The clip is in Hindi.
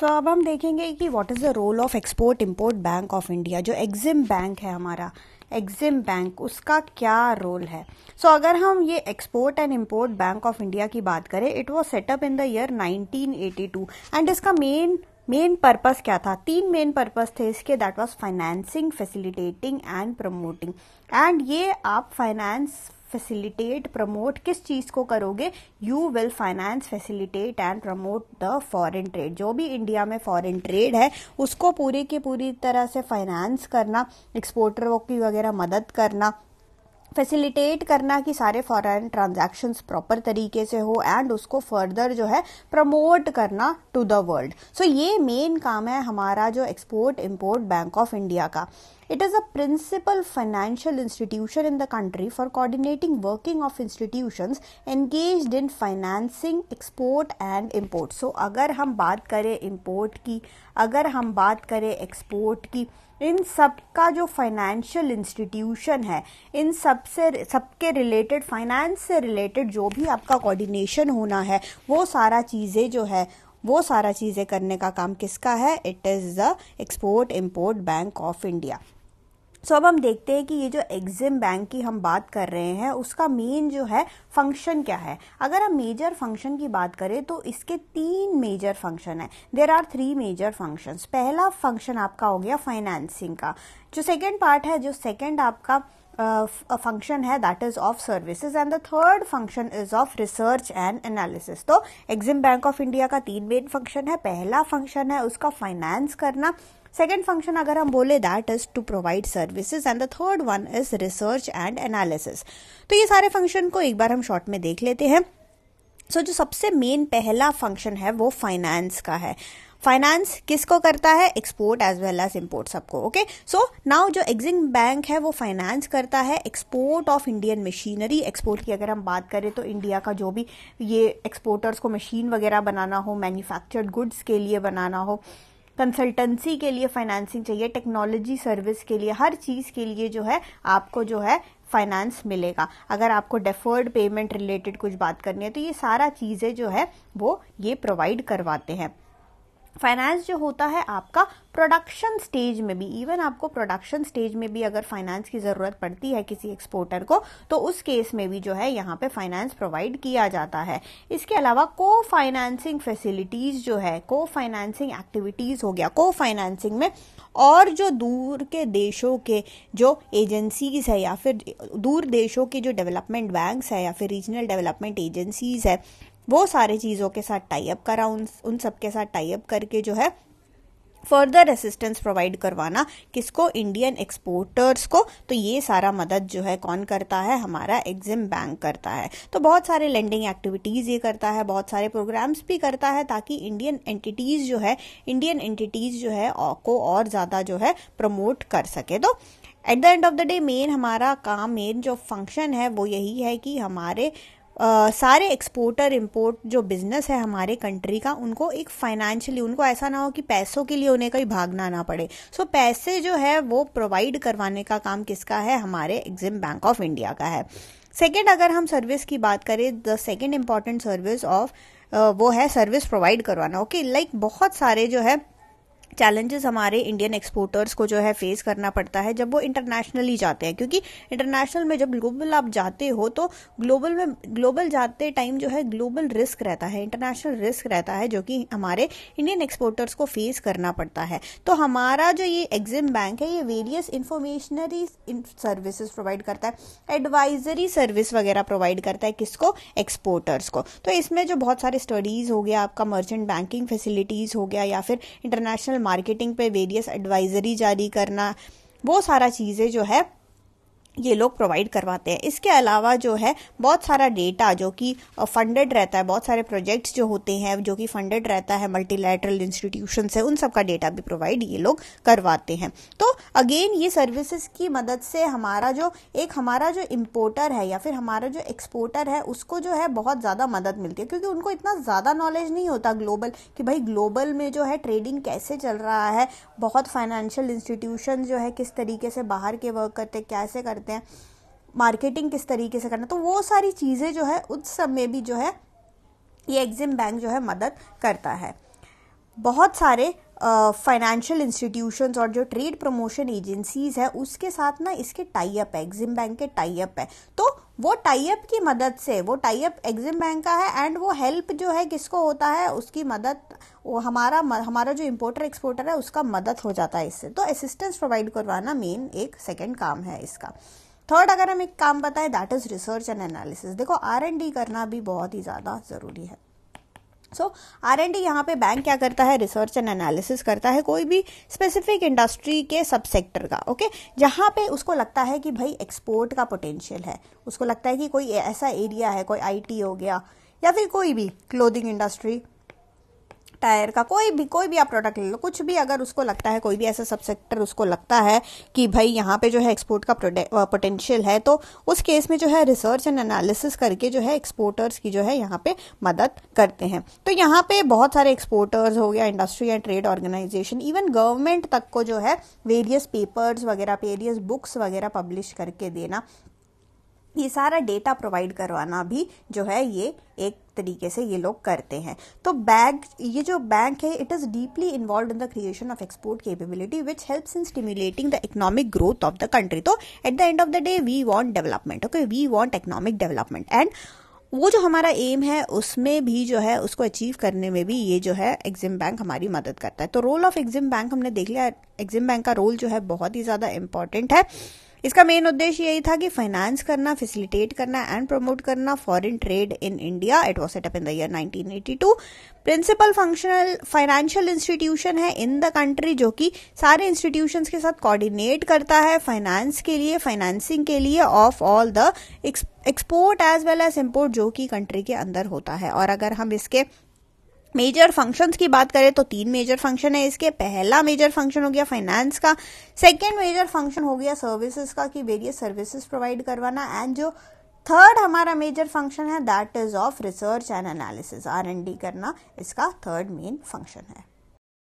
सो so, अब हम देखेंगे कि what is the role of export import bank of India जो एग्जिम बैंक है हमारा एग्जिम बैंक उसका क्या रोल है सो so, अगर हम ये export and import bank of India की बात करें it was set up in the year 1982 and इसका मेन मेन पर्पस क्या था तीन मेन पर्पस थे इसके that was financing facilitating and promoting and ये आप फाइनेंस फैसिलिटेट प्रमोट किस चीज़ को करोगे you will finance facilitate and promote the foreign trade जो भी इंडिया में फॉरेन ट्रेड है उसको पूरी की पूरी तरह से फाइनेंस करना एक्सपोर्टरों की वगैरह मदद करना फैसिलिटेट करना कि सारे फॉरेन ट्रांजैक्शंस प्रॉपर तरीके से हो एंड उसको फर्दर जो है प्रमोट करना टू द वर्ल्ड सो ये मेन काम है हमारा जो export import bank of India का It is a principal financial institution in the country for coordinating working of institutions engaged in financing export and import. So अगर हम बात करें import की अगर हम बात करें export की इन सब का जो फाइनेंशियल इंस्टीट्यूशन है इन सब से सबके रिलेटेड फाइनेंस से रिलेटेड जो भी आपका कोऑर्डिनेशन होना है वो सारा चीज़ें जो है वो सारा चीज़ें करने का काम किसका है it is the export import bank of India so अब हम देखते हैं कि ये जो एग्जिम बैंक की हम बात कर रहे हैं उसका मेन जो है फंक्शन क्या है अगर हम मेजर फंक्शन की बात करें तो इसके तीन मेजर फंक्शन है there are three major function पहला फंक्शन आपका हो गया फाइनेंसिंग का जो सेकेंड पार्ट है जो सेकेंड आपका फंक्शन है that is of services and the third function is of research and analysis तो एग्जिम बैंक ऑफ इंडिया का तीन मेन फंक्शन है पहला फंक्शन है उसका फाइनेंस करना सेकेंड फंक्शन अगर हम बोले that is to provide services and the third one is research and analysis तो ये सारे फंक्शन को एक बार हम शॉर्ट में देख लेते हैं सो so, जो सबसे मेन पहला फंक्शन है वो फाइनेंस का है फाइनेंस किसको करता है export as well as import सबको ओके सो नाउ जो एग्जिम बैंक है वो फाइनेंस करता है export of Indian machinery export की अगर हम बात करें तो इंडिया का जो भी ये एक्सपोर्टर्स को मशीन वगैरह बनाना हो मैन्युफैक्चर्ड गुड्स के लिए बनाना हो कंसल्टेंसी के लिए फाइनेंसिंग चाहिए टेक्नोलॉजी सर्विस के लिए हर चीज़ के लिए जो है आपको जो है फाइनेंस मिलेगा अगर आपको डेफर्ड पेमेंट रिलेटेड कुछ बात करनी है तो ये सारा चीज़ें जो है वो ये प्रोवाइड करवाते हैं फाइनेंस जो होता है आपका प्रोडक्शन स्टेज में भी इवन आपको प्रोडक्शन स्टेज में भी अगर फाइनेंस की ज़रूरत पड़ती है किसी एक्सपोर्टर को तो उस केस में भी जो है यहाँ पे फाइनेंस प्रोवाइड किया जाता है इसके अलावा को फाइनेंसिंग फैसिलिटीज़ जो है को फाइनेंसिंग एक्टिविटीज़ हो गया को फाइनेंसिंग में और जो दूर के देशों के जो एजेंसीज़ है या फिर दूर देशों के जो डेवलपमेंट बैंक्स है या फिर रीजनल डेवलपमेंट एजेंसीज़ है वो सारे चीज़ों के साथ टाई अप करा उन उन सब के साथ टाई अप करके जो है फर्दर असिस्टेंस प्रोवाइड करवाना किसको इंडियन एक्सपोर्टर्स को तो ये सारा मदद जो है कौन करता है हमारा एग्जिम बैंक करता है तो बहुत सारे लेंडिंग एक्टिविटीज़ ये करता है बहुत सारे प्रोग्राम्स भी करता है ताकि इंडियन एंटिटीज़ जो है इंडियन एंटिटीज़ जो है को और ज़्यादा जो है प्रमोट कर सके तो at the end of the day main हमारा काम मेन जो फंक्शन है वो यही है कि हमारे आ, सारे एक्सपोर्टर इम्पोर्ट जो बिजनेस है हमारे कंट्री का उनको एक फाइनेंशियली उनको ऐसा ना हो कि पैसों के लिए उन्हें कहीं भागना ना पड़े सो so, पैसे जो है वो प्रोवाइड करवाने का काम किसका है हमारे एग्जिम बैंक ऑफ इंडिया का है सेकेंड अगर हम सर्विस की बात करें the second important service of वो है सर्विस प्रोवाइड करवाना ओके okay? लाइक like, बहुत सारे जो है चैलेंजेस हमारे इंडियन एक्सपोर्टर्स को जो है फेस करना पड़ता है जब वो इंटरनेशनली जाते हैं क्योंकि इंटरनेशनल में जब ग्लोबल आप जाते हो तो ग्लोबल में ग्लोबल जाते टाइम जो है ग्लोबल रिस्क रहता है इंटरनेशनल रिस्क रहता है जो कि हमारे इंडियन एक्सपोर्टर्स को फेस करना पड़ता है तो हमारा जो ये एग्जिम बैंक है ये वेरियस इंफॉर्मेशनरी सर्विसेज प्रोवाइड करता है एडवाइजरी सर्विस वगैरह प्रोवाइड करता है किसको एक्सपोर्टर्स को तो इसमें जो बहुत सारे स्टडीज हो गया आपका मर्चेंट बैंकिंग फैसिलिटीज हो गया या फिर इंटरनेशनल मार्केटिंग पे वेरियस एडवाइजरी जारी करना वो सारा चीज़ें जो है ये लोग प्रोवाइड करवाते हैं इसके अलावा जो है बहुत सारा डेटा जो कि फंडेड रहता है बहुत सारे प्रोजेक्ट्स जो होते हैं जो कि फंडेड रहता है मल्टीलैटरल इंस्टीट्यूशन है उन सब का डेटा भी प्रोवाइड ये लोग करवाते हैं तो अगेन ये सर्विसेज की मदद से हमारा जो एक हमारा जो इम्पोर्टर है या फिर हमारा जो एक्सपोर्टर है उसको जो है बहुत ज़्यादा मदद मिलती है क्योंकि उनको इतना ज़्यादा नॉलेज नहीं होता ग्लोबल कि भाई ग्लोबल में जो है ट्रेडिंग कैसे चल रहा है बहुत फाइनेंशियल इंस्टीट्यूशन जो है किस तरीके से बाहर के वर्क करते कैसे करते करते हैं मार्केटिंग किस तरीके से करना तो वो सारी चीज़ें जो है उस सब में भी जो है ये एग्जिम बैंक जो है मदद करता है बहुत सारे फाइनेंशियल uh, इंस्टीट्यूशंस और जो ट्रेड प्रमोशन एजेंसीज है उसके साथ ना इसके टाई अप है एग्जिम बैंक के टाई अप है तो वो टाइप की मदद से वो टाइप एग्जिम बैंक का है एंड वो हेल्प जो है किसको होता है उसकी मदद वो हमारा हमारा जो इम्पोर्टर एक्सपोर्टर है उसका मदद हो जाता है इससे तो असिस्टेंस प्रोवाइड करवाना मेन एक सेकेंड काम है इसका थर्ड अगर हम एक काम बताएं that is research and analysis देखो आर एंड डी करना भी बहुत ही ज़्यादा ज़रूरी है सो आर एंड डी यहाँ पे बैंक क्या करता है रिसर्च एंड एनालिसिस करता है कोई भी स्पेसिफिक इंडस्ट्री के सब सेक्टर का ओके okay? जहाँ पे उसको लगता है कि भाई एक्सपोर्ट का पोटेंशियल है उसको लगता है कि कोई ऐसा एरिया है कोई आईटी हो गया या फिर कोई भी क्लोथिंग इंडस्ट्री टायर का कोई भी कोई भी आप प्रोडक्ट ले लो कुछ भी अगर उसको लगता है कोई भी ऐसा सब सेक्टर उसको लगता है कि भाई यहाँ पे जो है एक्सपोर्ट का पोटेंशियल है तो उस केस में जो है रिसर्च एंड एनालिसिस करके जो है एक्सपोर्टर्स की जो है यहाँ पे मदद करते हैं तो यहाँ पे बहुत सारे एक्सपोर्टर्स हो गया industry and trade organisation even government तक को जो है वेरियस पेपर्स वगैरह वेरियस बुक्स वगैरह पब्लिश करके देना ये सारा डेटा प्रोवाइड करवाना भी जो है ये एक तरीके से ये लोग करते हैं तो बैंक ये जो बैंक है it is deeply involve in the creation of export capability which helps in stimulating the economic growth of the country तो at the end of the day we want development okay we want economic development and वो जो हमारा एम है उसमें भी जो है उसको अचीव करने में भी ये जो है एग्जिम बैंक हमारी मदद करता है तो रोल ऑफ एग्जिम बैंक हमने देख लिया एग्जिम बैंक का रोल जो है बहुत ही ज़्यादा इंपॉर्टेंट है इसका मेन उद्देश्य यही था कि फाइनेंस करना फैसिलिटेट करना एंड प्रमोट करना foreign trade in India it was set up in the year 1982 principal functional financial institution है इन द कंट्री जो कि सारे इंस्टीट्यूशन के साथ कोऑर्डिनेट करता है फाइनेंस के लिए फाइनेंसिंग के लिए of all the export as well as import जो कि कंट्री के अंदर होता है और अगर हम इसके मेजर फंक्शंस की बात करें तो तीन मेजर फंक्शन है इसके पहला मेजर फंक्शन हो गया फाइनेंस का सेकेंड मेजर फंक्शन हो गया सर्विसेज का कि वेरियस सर्विसेज प्रोवाइड करवाना एंड जो थर्ड हमारा मेजर फंक्शन है that is of research and analysis R and D करना इसका थर्ड मेन फंक्शन है